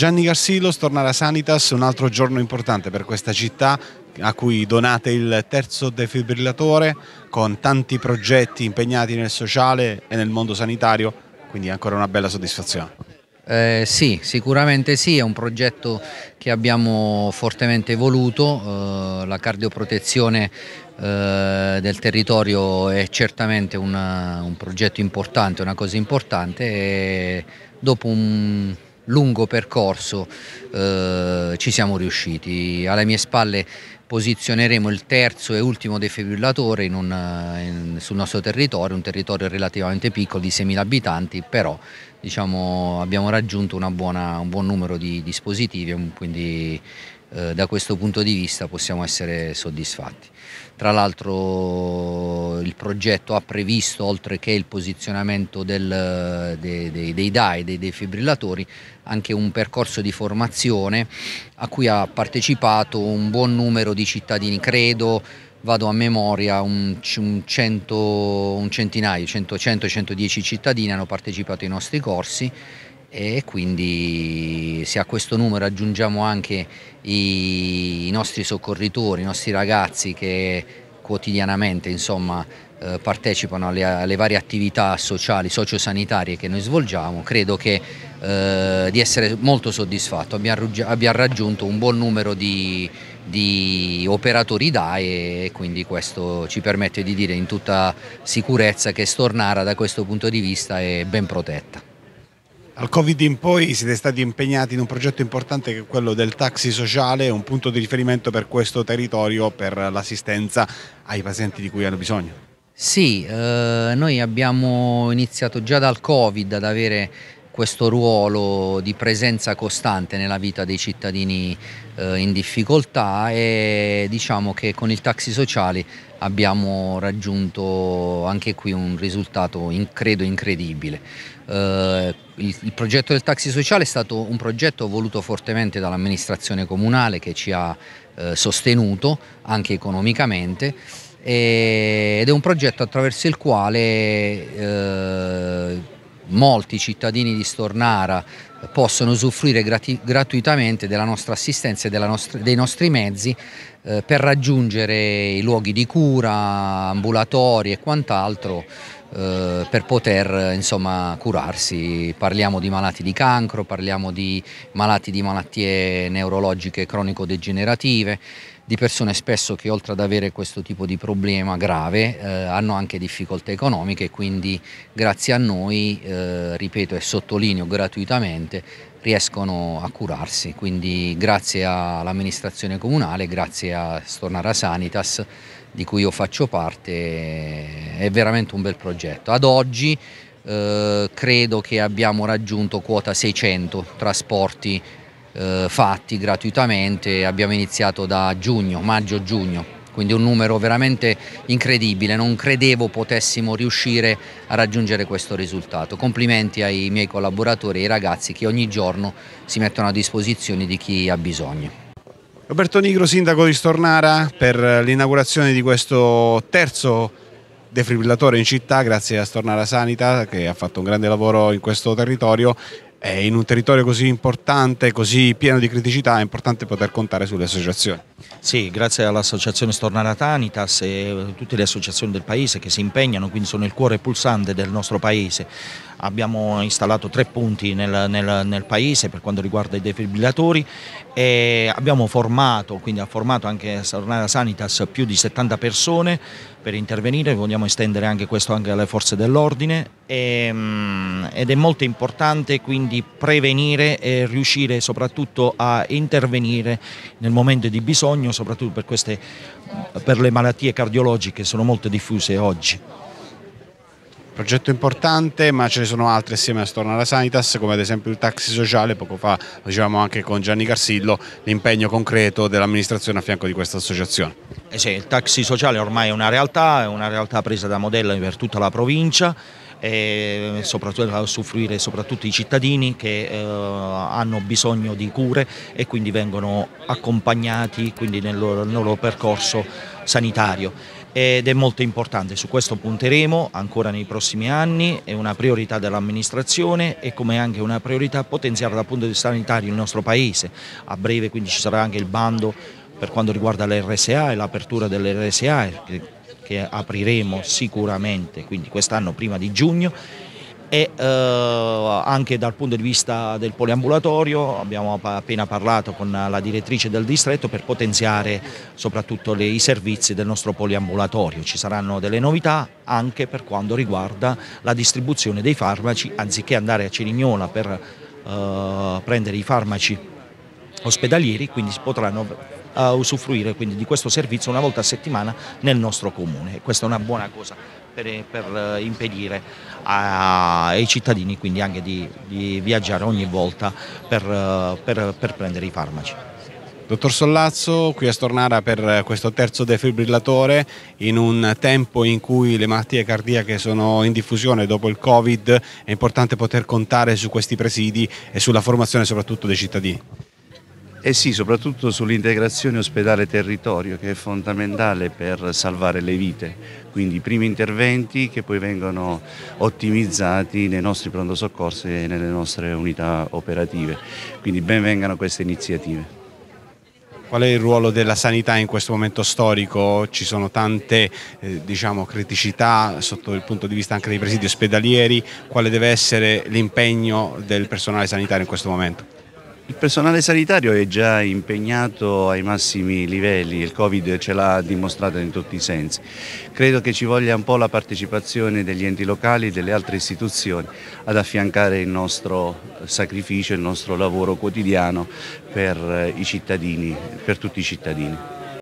Gianni Garsilos torna alla Sanitas, un altro giorno importante per questa città a cui donate il terzo defibrillatore con tanti progetti impegnati nel sociale e nel mondo sanitario, quindi ancora una bella soddisfazione. Eh, sì, sicuramente sì, è un progetto che abbiamo fortemente voluto, eh, la cardioprotezione eh, del territorio è certamente una, un progetto importante, una cosa importante e dopo un lungo percorso eh, ci siamo riusciti. Alle mie spalle posizioneremo il terzo e ultimo defibrillatore in un, eh, in, sul nostro territorio, un territorio relativamente piccolo di 6.000 abitanti, però diciamo, abbiamo raggiunto buona, un buon numero di dispositivi, quindi eh, da questo punto di vista possiamo essere soddisfatti. Tra l'altro il progetto ha previsto, oltre che il posizionamento del, dei, dei, dei DAE, dei defibrillatori, anche un percorso di formazione a cui ha partecipato un buon numero di cittadini, credo vado a memoria, un, un, cento, un centinaio, 100-110 cittadini hanno partecipato ai nostri corsi e quindi se a questo numero aggiungiamo anche i, i nostri soccorritori, i nostri ragazzi che quotidianamente insomma, eh, partecipano alle, alle, varie attività sociali, sociosanitarie che noi svolgiamo, credo che, eh, di essere molto soddisfatto, abbiamo, raggiunto un buon numero di, di operatori DAE e quindi questo ci permette di dire in tutta sicurezza che Stornara da questo punto di vista è ben protetta. Al Covid in poi siete stati impegnati in un progetto importante che è quello del taxi sociale, un punto di riferimento per questo territorio per l'assistenza ai pazienti di cui hanno bisogno. Sì, eh, noi abbiamo iniziato già dal Covid ad avere questo ruolo di presenza costante nella vita dei cittadini eh, in difficoltà e diciamo che con il taxi sociale abbiamo raggiunto anche qui un risultato in, credo incredibile. Eh, il, il, progetto del taxi sociale è stato un progetto voluto fortemente dall'amministrazione comunale che ci ha eh, sostenuto anche economicamente e, ed è un progetto attraverso il quale eh, molti cittadini di Stornara possono usufruire gratuitamente della nostra assistenza e nostra, dei nostri mezzi eh, per raggiungere i luoghi di cura, ambulatori e quant'altro eh, per poter insomma, curarsi. Parliamo di malati di cancro, parliamo di malati di malattie neurologiche cronico-degenerative, di persone spesso che oltre ad avere questo tipo di problema grave eh, hanno anche difficoltà economiche, quindi grazie a noi, eh, ripeto e sottolineo gratuitamente, riescono a curarsi, quindi grazie all'amministrazione comunale, grazie a Stornara Sanitas di cui io faccio parte, è veramente un bel progetto. Ad oggi eh, credo che abbiamo raggiunto quota 600 trasporti eh, fatti gratuitamente, abbiamo iniziato da giugno, maggio-giugno, quindi un numero veramente incredibile, non credevo potessimo riuscire a raggiungere questo risultato. Complimenti ai miei collaboratori e ai ragazzi che ogni giorno si mettono a disposizione di chi ha bisogno. Roberto Nigro, sindaco di Stornara, per l'inaugurazione di questo terzo defibrillatore in città, grazie a Stornara Sanita che ha fatto un grande lavoro in questo territorio e eh, in un territorio così importante, così pieno di criticità, è importante poter contare sulle associazioni. Sì, grazie all'associazione Stornara Tanitas e tutte le associazioni del paese che si impegnano, quindi sono il cuore pulsante del nostro paese abbiamo installato tre punti nel, nel, nel paese per quanto riguarda i defibrillatori e abbiamo formato, quindi ha formato anche Sornara Sanitas più di 70 persone per intervenire, vogliamo estendere anche questo anche alle forze dell'ordine ehm, ed è molto importante quindi prevenire e riuscire soprattutto a intervenire nel momento di bisogno, soprattutto per, queste, per le malattie cardiologiche che sono molto diffuse oggi. Progetto importante, ma ce ne sono altre assieme a Storno alla Sanitas, come ad esempio il taxi sociale, poco fa dicevamo anche con Gianni Carsillo, l'impegno concreto dell'amministrazione a fianco di questa associazione. Eh sì, il taxi sociale ormai è una realtà, è una realtà presa da modello per tutta la provincia e soprattutto a soffrire soprattutto i cittadini che eh, hanno bisogno di cure e quindi vengono accompagnati quindi nel, loro, nel loro percorso sanitario ed è molto importante, su questo punteremo ancora nei prossimi anni, è una priorità dell'amministrazione e come anche una priorità potenziare dal punto di vista sanitario il nostro Paese, a breve quindi ci sarà anche il bando per quanto riguarda l'RSA e l'apertura dell'RSA che apriremo sicuramente, quest'anno prima di giugno e eh, anche dal punto di vista del poliambulatorio abbiamo appena parlato con la direttrice del distretto per potenziare soprattutto le, i servizi del nostro poliambulatorio. Ci saranno delle novità anche per quanto riguarda la distribuzione dei farmaci, anziché andare a Cerignola per eh, prendere i farmaci ospedalieri, quindi si potranno a eh, usufruire quindi di questo servizio una volta a settimana nel nostro comune. Questa è una buona cosa per, per eh, impedire a, ai cittadini quindi anche di, di viaggiare ogni volta per, eh, per, per prendere i farmaci. Dottor Sollazzo, qui a Stornara per eh, questo terzo defibrillatore, in un tempo in cui le malattie cardiache sono in diffusione dopo il Covid, è importante poter contare su questi presidi e sulla formazione soprattutto dei cittadini. E eh sì, soprattutto sull'integrazione ospedale-territorio che è fondamentale per salvare le vite, quindi i primi interventi che poi vengono ottimizzati nei nostri pronto soccorsi e nelle nostre unità operative, quindi ben vengano queste iniziative. Qual è il ruolo della sanità in questo momento storico? Ci sono tante eh, diciamo, criticità sotto il punto di vista anche dei presidi ospedalieri, quale deve essere l'impegno del personale sanitario in questo momento? Il personale sanitario è già impegnato ai massimi livelli, il Covid ce l'ha dimostrato in tutti i sensi. Credo che ci voglia un po' la partecipazione degli enti locali e delle altre istituzioni ad affiancare il nostro sacrificio, il nostro lavoro quotidiano per eh, i cittadini, per tutti i cittadini.